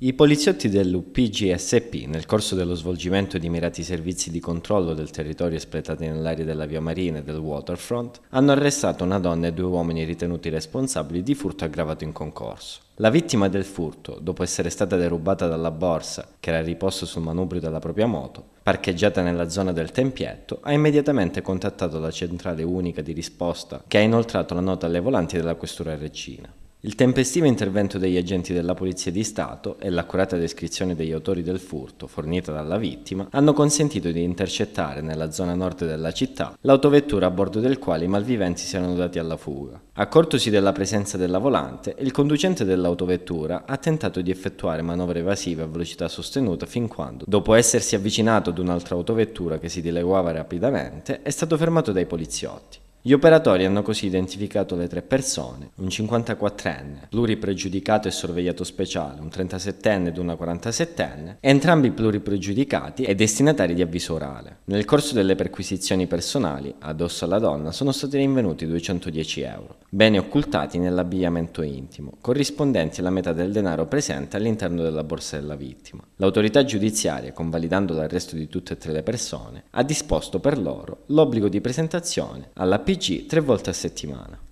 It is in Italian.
I poliziotti dell'UPGSP, nel corso dello svolgimento di mirati servizi di controllo del territorio espletati nell'area della via marina e del waterfront, hanno arrestato una donna e due uomini ritenuti responsabili di furto aggravato in concorso. La vittima del furto, dopo essere stata derubata dalla borsa, che era riposta sul manubrio della propria moto, parcheggiata nella zona del tempietto, ha immediatamente contattato la centrale unica di risposta che ha inoltrato la nota alle volanti della questura reggina. Il tempestivo intervento degli agenti della Polizia di Stato e l'accurata descrizione degli autori del furto fornita dalla vittima hanno consentito di intercettare nella zona nord della città l'autovettura a bordo del quale i malviventi si erano dati alla fuga. Accortosi della presenza della volante, il conducente dell'autovettura ha tentato di effettuare manovre evasive a velocità sostenuta fin quando, dopo essersi avvicinato ad un'altra autovettura che si dileguava rapidamente, è stato fermato dai poliziotti. Gli operatori hanno così identificato le tre persone, un 54enne, pluripregiudicato e sorvegliato speciale, un 37enne ed una 47enne, entrambi pluripregiudicati e destinatari di avviso orale. Nel corso delle perquisizioni personali, addosso alla donna, sono stati rinvenuti 210 euro, beni occultati nell'abbigliamento intimo, corrispondenti alla metà del denaro presente all'interno della borsa della vittima. L'autorità giudiziaria, convalidando l'arresto di tutte e tre le persone, ha disposto per loro l'obbligo di presentazione alla PG tre volte a settimana.